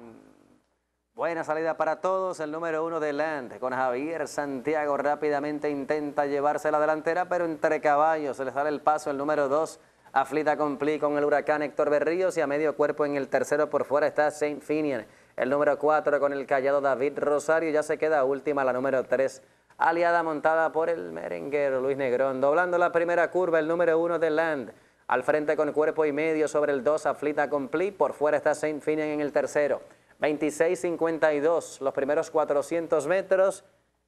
Mm. Buena salida para todos, el número uno delante con Javier Santiago rápidamente intenta llevarse la delantera, pero entre caballos se le sale el paso el número dos, Aflita Complí con el huracán Héctor Berríos y a medio cuerpo en el tercero por fuera está Saint Finian, el número cuatro con el callado David Rosario, ya se queda última la número tres, aliada montada por el merenguero Luis Negrón, doblando la primera curva el número uno de Land, al frente con cuerpo y medio sobre el 2, Aflita Complete. Por fuera está Saint Finian en el tercero. 26-52, los primeros 400 metros.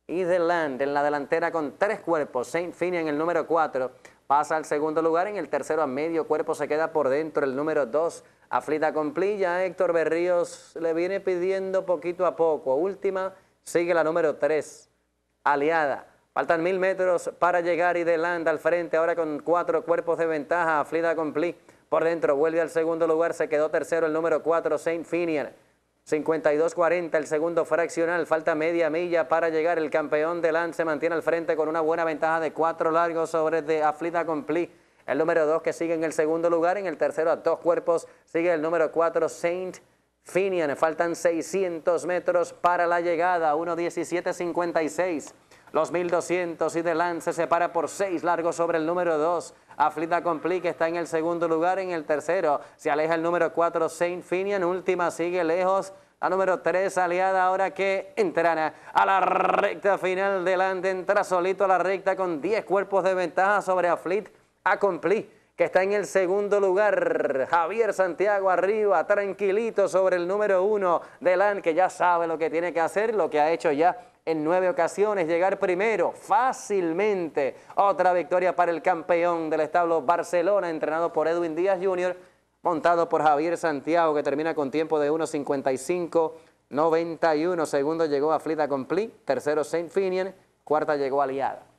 Y The Land en la delantera con tres cuerpos. Saint Finian en el número 4. Pasa al segundo lugar. En el tercero a medio cuerpo se queda por dentro el número 2. Aflita Ya Héctor Berríos le viene pidiendo poquito a poco. Última sigue la número 3. Aliada. Faltan mil metros para llegar y de Land al frente, ahora con cuatro cuerpos de ventaja, Flida Compli. Por dentro vuelve al segundo lugar, se quedó tercero el número 4, Saint Finian. 52-40 el segundo fraccional, falta media milla para llegar. El campeón de Land se mantiene al frente con una buena ventaja de cuatro largos sobre de Aflida Compli. El número dos que sigue en el segundo lugar, en el tercero a dos cuerpos sigue el número 4 Saint Finian. Faltan 600 metros para la llegada, 1.17.56. Los 1200 y de se separa por seis largos sobre el número 2. Aflita que está en el segundo lugar, en el tercero. Se aleja el número 4, Saint Finian. Última sigue lejos. La número 3 aliada ahora que entrará a la recta final delante. Entra solito a la recta con 10 cuerpos de ventaja sobre Aflit Compli. que está en el segundo lugar. Javier Santiago arriba, tranquilito sobre el número 1 Delan, que ya sabe lo que tiene que hacer, lo que ha hecho ya en nueve ocasiones, llegar primero fácilmente. Otra victoria para el campeón del establo Barcelona, entrenado por Edwin Díaz Jr., montado por Javier Santiago, que termina con tiempo de 1'55'91", 91 Segundo llegó a Flita Complete, tercero Saint Finian, cuarta llegó Aliada.